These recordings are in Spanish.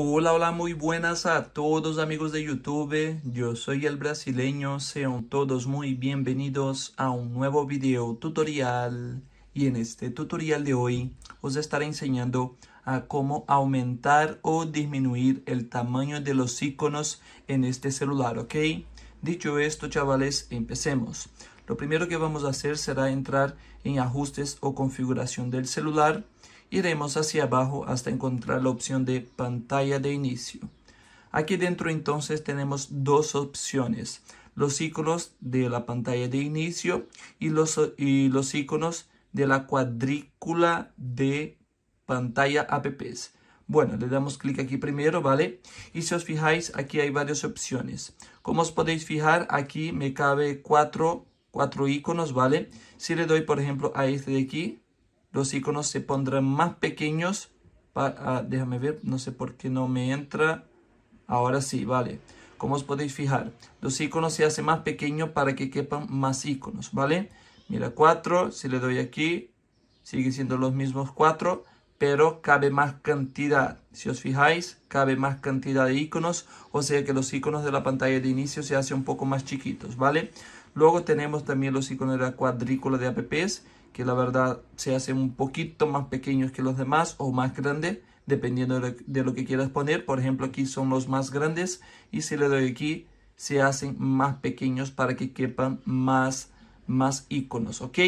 Hola, hola, muy buenas a todos amigos de YouTube. Yo soy el brasileño. Sean todos muy bienvenidos a un nuevo video tutorial. Y en este tutorial de hoy os estaré enseñando a cómo aumentar o disminuir el tamaño de los iconos en este celular, ¿ok? Dicho esto, chavales, empecemos. Lo primero que vamos a hacer será entrar en ajustes o configuración del celular iremos hacia abajo hasta encontrar la opción de pantalla de inicio. Aquí dentro entonces tenemos dos opciones, los iconos de la pantalla de inicio y los, y los iconos de la cuadrícula de pantalla apps. Bueno, le damos clic aquí primero, ¿vale? Y si os fijáis, aquí hay varias opciones. Como os podéis fijar, aquí me cabe cuatro, cuatro iconos, ¿vale? Si le doy, por ejemplo, a este de aquí, los iconos se pondrán más pequeños. Para, ah, déjame ver, no sé por qué no me entra. Ahora sí, vale. Como os podéis fijar, los iconos se hacen más pequeños para que quepan más iconos, ¿vale? Mira, cuatro, si le doy aquí, sigue siendo los mismos cuatro pero cabe más cantidad. Si os fijáis, cabe más cantidad de iconos, o sea que los iconos de la pantalla de inicio se hacen un poco más chiquitos, ¿vale? Luego tenemos también los iconos de la cuadrícula de apps, que la verdad se hacen un poquito más pequeños que los demás o más grandes, dependiendo de lo, que quieras poner. Por ejemplo, aquí son los más grandes y si le doy aquí, se hacen más pequeños para que quepan más más iconos, ¿ok?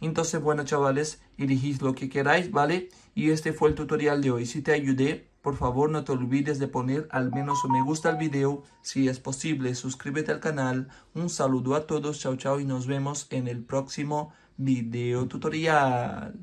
Entonces, bueno, chavales, elegís lo que queráis, ¿vale? Y este fue el tutorial de hoy. Si te ayudé, por favor no te olvides de poner al menos un me gusta al video. Si es posible, suscríbete al canal. Un saludo a todos, chao chao y nos vemos en el próximo video tutorial.